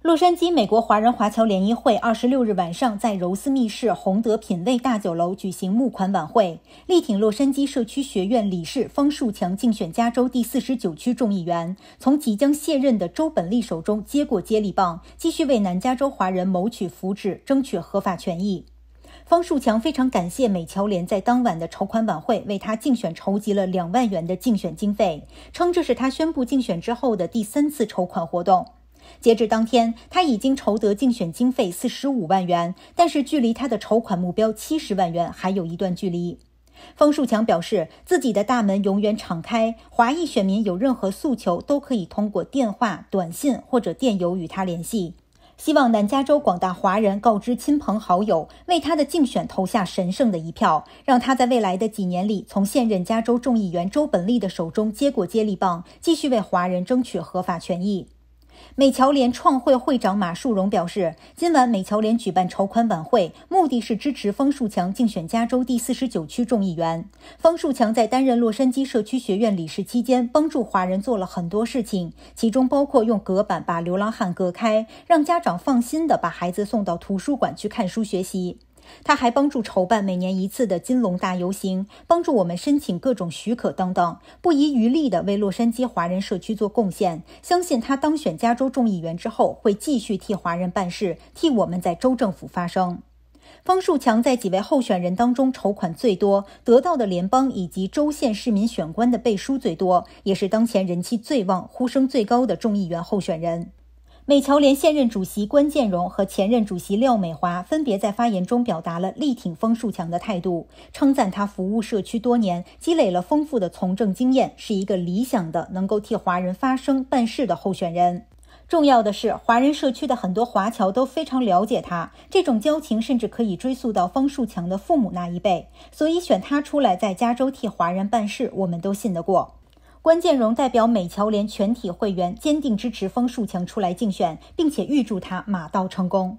洛杉矶美国华人华侨联谊会二十六日晚上在柔丝密室洪德品味大酒楼举行募款晚会，力挺洛杉矶社区学院理事方树强竞选加州第四十九区众议员，从即将卸任的周本利手中接过接力棒，继续为南加州华人谋取福祉、争取合法权益。方树强非常感谢美侨联在当晚的筹款晚会为他竞选筹集了两万元的竞选经费，称这是他宣布竞选之后的第三次筹款活动。截至当天，他已经筹得竞选经费四十五万元，但是距离他的筹款目标七十万元还有一段距离。方树强表示，自己的大门永远敞开，华裔选民有任何诉求都可以通过电话、短信或者电邮与他联系。希望南加州广大华人告知亲朋好友，为他的竞选投下神圣的一票，让他在未来的几年里从现任加州众议员周本利的手中接过接力棒，继续为华人争取合法权益。美侨联创会会长马树荣表示，今晚美侨联举办筹款晚会，目的是支持方树强竞选加州第四十九区众议员。方树强在担任洛杉矶社区学院理事期间，帮助华人做了很多事情，其中包括用隔板把流浪汉隔开，让家长放心地把孩子送到图书馆去看书学习。他还帮助筹办每年一次的金龙大游行，帮助我们申请各种许可等等，不遗余力地为洛杉矶华人社区做贡献。相信他当选加州众议员之后，会继续替华人办事，替我们在州政府发声。方树强在几位候选人当中筹款最多，得到的联邦以及州县市民选官的背书最多，也是当前人气最旺、呼声最高的众议员候选人。美侨联现任主席关建荣和前任主席廖美华分别在发言中表达了力挺方树强的态度，称赞他服务社区多年，积累了丰富的从政经验，是一个理想的能够替华人发声办事的候选人。重要的是，华人社区的很多华侨都非常了解他，这种交情甚至可以追溯到方树强的父母那一辈，所以选他出来在加州替华人办事，我们都信得过。关建荣代表美侨联全体会员坚定支持方树强出来竞选，并且预祝他马到成功。